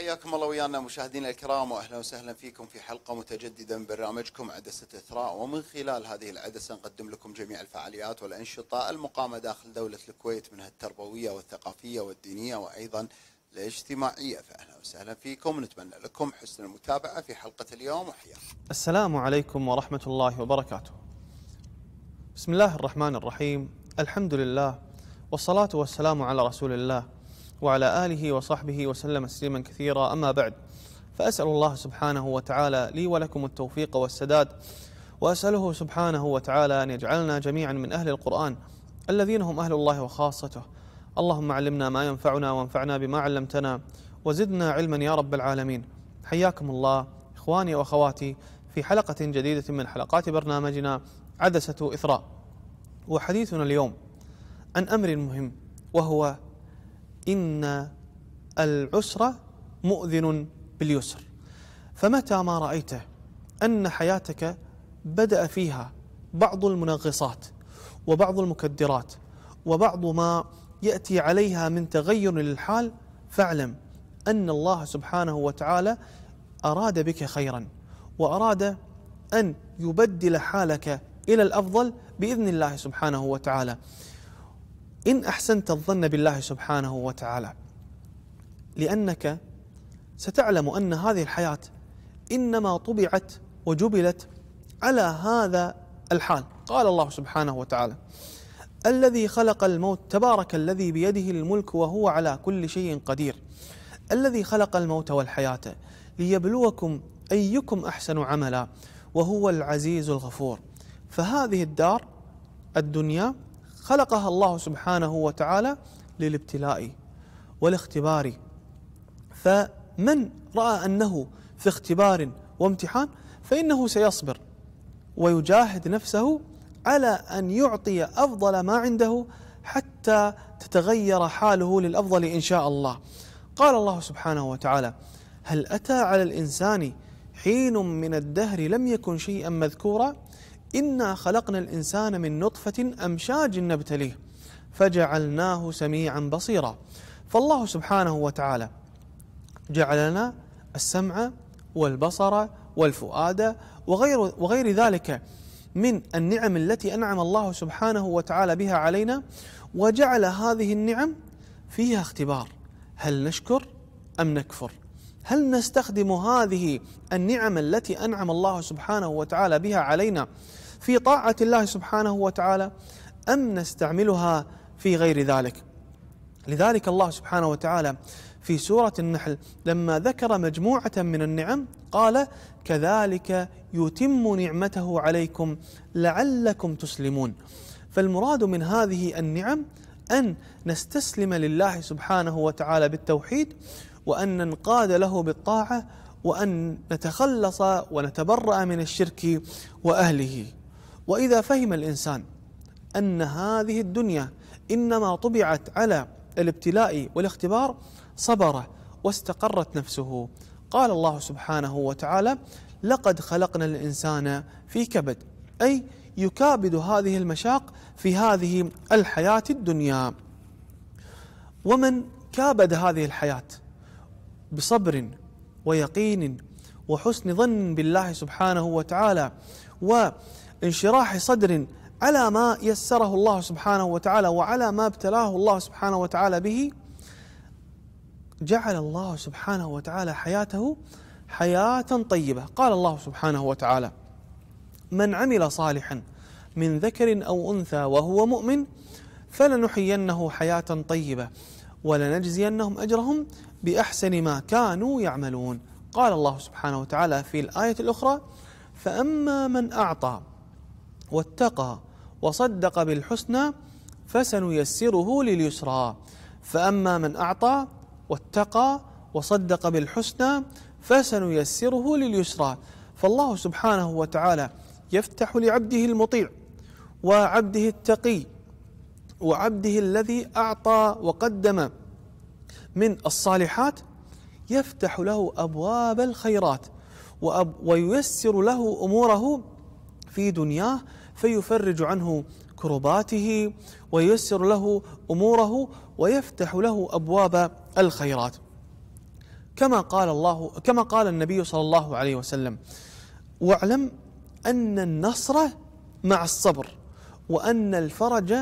حياكم الله ويانا مشاهدينا الكرام واهلا وسهلا فيكم في حلقه متجدده من برنامجكم عدسه اثراء ومن خلال هذه العدسه نقدم لكم جميع الفعاليات والانشطه المقامه داخل دوله الكويت منها التربويه والثقافيه والدينيه وايضا الاجتماعيه فاهلا وسهلا فيكم نتمنى لكم حسن المتابعه في حلقه اليوم وحياكم. السلام عليكم ورحمه الله وبركاته. بسم الله الرحمن الرحيم، الحمد لله والصلاه والسلام على رسول الله. وعلى آله وصحبه وسلم تسليما كثيرا أما بعد فأسأل الله سبحانه وتعالى لي ولكم التوفيق والسداد وأسأله سبحانه وتعالى أن يجعلنا جميعا من أهل القرآن الذين هم أهل الله وخاصته اللهم علمنا ما ينفعنا وانفعنا بما علمتنا وزدنا علما يا رب العالمين حياكم الله إخواني وأخواتي في حلقة جديدة من حلقات برنامجنا عدسة إثراء وحديثنا اليوم عن أمر مهم وهو إن العسر مؤذن باليسر فمتى ما رأيت أن حياتك بدأ فيها بعض المنغصات وبعض المكدرات وبعض ما يأتي عليها من تغير للحال فاعلم أن الله سبحانه وتعالى أراد بك خيرا وأراد أن يبدل حالك إلى الأفضل بإذن الله سبحانه وتعالى إن أحسنت الظن بالله سبحانه وتعالى لأنك ستعلم أن هذه الحياة إنما طبعت وجبلت على هذا الحال قال الله سبحانه وتعالى الذي خلق الموت تبارك الذي بيده الملك وهو على كل شيء قدير الذي خلق الموت والحياة ليبلوكم أيكم أحسن عملا وهو العزيز الغفور فهذه الدار الدنيا خلقها الله سبحانه وتعالى للابتلاء والاختبار فمن رأى أنه في اختبار وامتحان فإنه سيصبر ويجاهد نفسه على أن يعطي أفضل ما عنده حتى تتغير حاله للأفضل إن شاء الله قال الله سبحانه وتعالى هل أتى على الإنسان حين من الدهر لم يكن شيئا مذكورا إنا خلقنا الإنسان من نطفة أمشاج نبتليه فجعلناه سميعا بصيرا فالله سبحانه وتعالى جعل لنا السمع والبصر والفؤاد وغير, وغير ذلك من النعم التي أنعم الله سبحانه وتعالى بها علينا وجعل هذه النعم فيها اختبار هل نشكر أم نكفر هل نستخدم هذه النعم التي انعم الله سبحانه وتعالى بها علينا في طاعه الله سبحانه وتعالى ام نستعملها في غير ذلك لذلك الله سبحانه وتعالى في سوره النحل لما ذكر مجموعه من النعم قال كذلك يتم نعمته عليكم لعلكم تسلمون فالمراد من هذه النعم ان نستسلم لله سبحانه وتعالى بالتوحيد وأن ننقاد له بالطاعة وأن نتخلص ونتبرأ من الشرك وأهله وإذا فهم الإنسان أن هذه الدنيا إنما طبعت على الابتلاء والاختبار صبر واستقرت نفسه قال الله سبحانه وتعالى لقد خلقنا الإنسان في كبد أي يكابد هذه المشاق في هذه الحياة الدنيا ومن كابد هذه الحياة بصبر ويقين وحسن ظن بالله سبحانه وتعالى وانشراح صدر على ما يسره الله سبحانه وتعالى وعلى ما ابتلاه الله سبحانه وتعالى به جعل الله سبحانه وتعالى حياته حياة طيبة قال الله سبحانه وتعالى من عمل صالحا من ذكر أو أنثى وهو مؤمن فلنحيينه حياة طيبة ولنجزينهم أجرهم بأحسن ما كانوا يعملون قال الله سبحانه وتعالى في الآية الأخرى فأما من أعطى واتقى وصدق بالحسنى فسنيسره لليسرى فأما من أعطى واتقى وصدق بالحسنى فسنيسره لليسرى فالله سبحانه وتعالى يفتح لعبده المطيع وعبده التقي وعبده الذي أعطى وقدم من الصالحات يفتح له أبواب الخيرات وأب وييسر له أموره في دنياه فيفرج عنه كرباته وييسر له أموره ويفتح له أبواب الخيرات كما قال الله كما قال النبي صلى الله عليه وسلم واعلم أن النصر مع الصبر وأن الفرج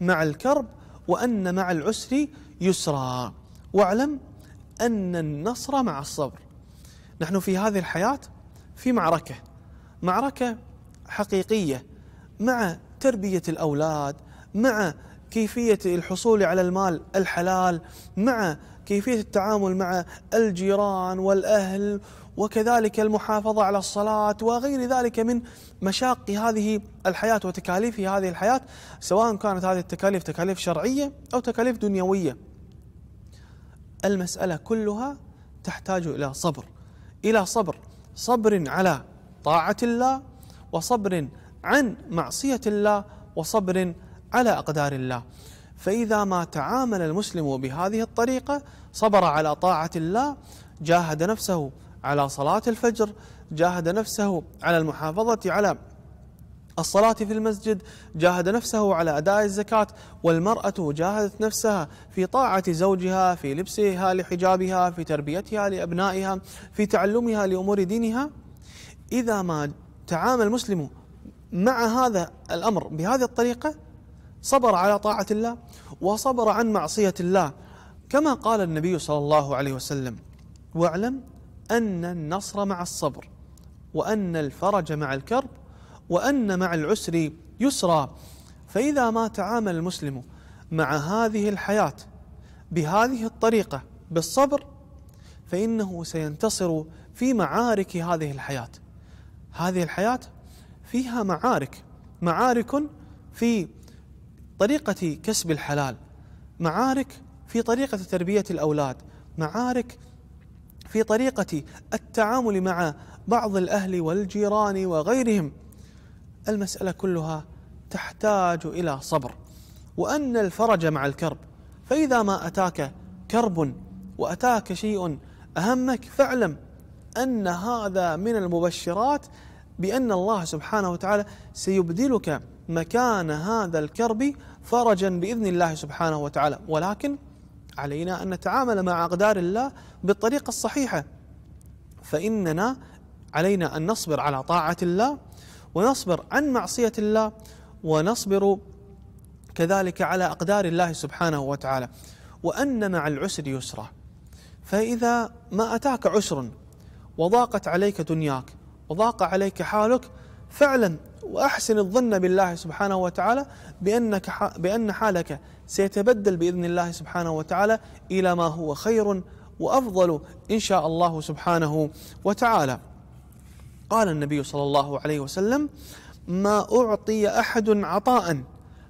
مع الكرب وأن مع العسر يسرا واعلم أن النصر مع الصبر نحن في هذه الحياة في معركة معركة حقيقية مع تربية الأولاد مع كيفية الحصول على المال الحلال مع كيفية التعامل مع الجيران والأهل وكذلك المحافظة على الصلاة وغير ذلك من مشاق هذه الحياة وتكاليف هذه الحياة سواء كانت هذه التكاليف تكاليف شرعية أو تكاليف دنيوية المسألة كلها تحتاج إلى صبر إلى صبر صبر على طاعة الله وصبر عن معصية الله وصبر على أقدار الله فإذا ما تعامل المسلم بهذه الطريقة صبر على طاعة الله جاهد نفسه على صلاة الفجر جاهد نفسه على المحافظة على الصلاة في المسجد جاهد نفسه على أداء الزكاة والمرأة جاهدت نفسها في طاعة زوجها في لبسها لحجابها في تربيتها لأبنائها في تعلمها لأمور دينها إذا ما تعامل المسلم مع هذا الأمر بهذه الطريقة صبر على طاعة الله وصبر عن معصية الله كما قال النبي صلى الله عليه وسلم واعلم أن النصر مع الصبر وأن الفرج مع الكرب وأن مع العسر يسرا فإذا ما تعامل المسلم مع هذه الحياة بهذه الطريقة بالصبر فإنه سينتصر في معارك هذه الحياة هذه الحياة فيها معارك معارك في طريقة كسب الحلال معارك في طريقة تربية الأولاد معارك في طريقة التعامل مع بعض الأهل والجيران وغيرهم المسألة كلها تحتاج إلى صبر وأن الفرج مع الكرب فإذا ما أتاك كرب وأتاك شيء أهمك فاعلم أن هذا من المبشرات بأن الله سبحانه وتعالى سيبدلك مكان هذا الكرب فرجا بإذن الله سبحانه وتعالى ولكن علينا أن نتعامل مع أقدار الله بالطريقة الصحيحة فإننا علينا أن نصبر على طاعة الله ونصبر عن معصية الله ونصبر كذلك على أقدار الله سبحانه وتعالى وأن مع العسر يسرا فإذا ما أتاك عسر وضاقت عليك دنياك وضاق عليك حالك فعلا وأحسن الظن بالله سبحانه وتعالى بأنك بأن حالك سيتبدل بإذن الله سبحانه وتعالى إلى ما هو خير وأفضل إن شاء الله سبحانه وتعالى قال النبي صلى الله عليه وسلم ما أعطي أحد عطاء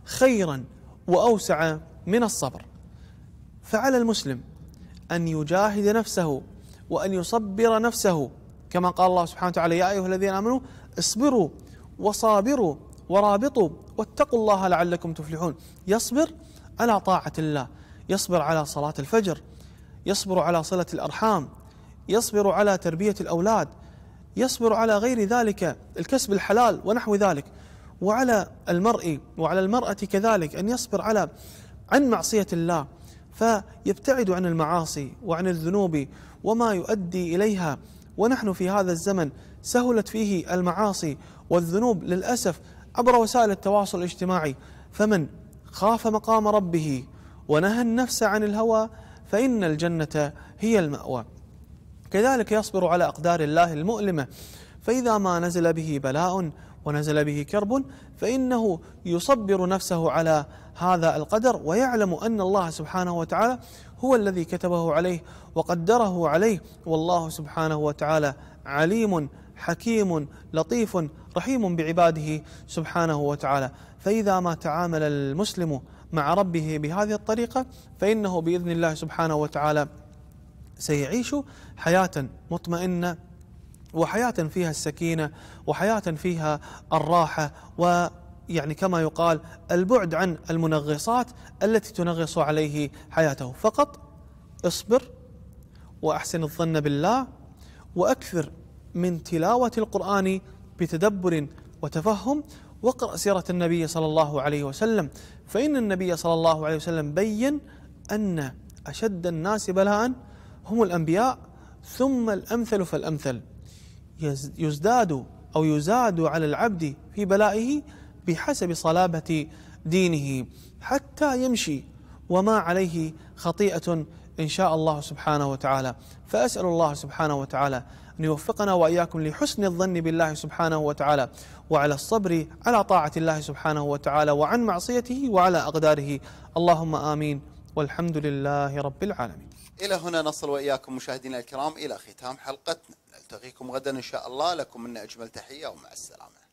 خيرا وأوسع من الصبر فعلى المسلم أن يجاهد نفسه وأن يصبر نفسه كما قال الله سبحانه وتعالى يا أيها الذين آمنوا اصبروا وصابروا ورابطوا واتقوا الله لعلكم تفلحون يصبر على طاعة الله يصبر على صلاة الفجر يصبر على صلة الأرحام يصبر على تربية الأولاد يصبر على غير ذلك الكسب الحلال ونحو ذلك وعلى المرء وعلى المرأة كذلك أن يصبر على عن معصية الله فيبتعد عن المعاصي وعن الذنوب وما يؤدي إليها ونحن في هذا الزمن سهلت فيه المعاصي والذنوب للأسف عبر وسائل التواصل الاجتماعي فمن خاف مقام ربه ونهى النفس عن الهوى فإن الجنة هي المأوى كذلك يصبر على أقدار الله المؤلمة فإذا ما نزل به بلاء ونزل به كرب فإنه يصبر نفسه على هذا القدر ويعلم أن الله سبحانه وتعالى هو الذي كتبه عليه وقدره عليه والله سبحانه وتعالى عليم حكيم لطيف رحيم بعباده سبحانه وتعالى فإذا ما تعامل المسلم مع ربه بهذه الطريقة فإنه بإذن الله سبحانه وتعالى سيعيش حياة مطمئنة وحياة فيها السكينة وحياة فيها الراحة و يعني كما يقال البعد عن المنغصات التي تنغص عليه حياته فقط اصبر واحسن الظن بالله واكثر من تلاوه القران بتدبر وتفهم واقرا سيره النبي صلى الله عليه وسلم فان النبي صلى الله عليه وسلم بين ان اشد الناس بلاء هم الأنبياء ثم الأمثل فالأمثل يزداد أو يزاد على العبد في بلائه بحسب صلابة دينه حتى يمشي وما عليه خطيئة إن شاء الله سبحانه وتعالى فأسأل الله سبحانه وتعالى أن يوفقنا وإياكم لحسن الظن بالله سبحانه وتعالى وعلى الصبر على طاعة الله سبحانه وتعالى وعن معصيته وعلى أقداره اللهم آمين والحمد لله رب العالمين إلى هنا نصل وإياكم مشاهدينا الكرام إلى ختام حلقتنا نلتقيكم غدا إن شاء الله لكم منا أجمل تحية ومع السلامة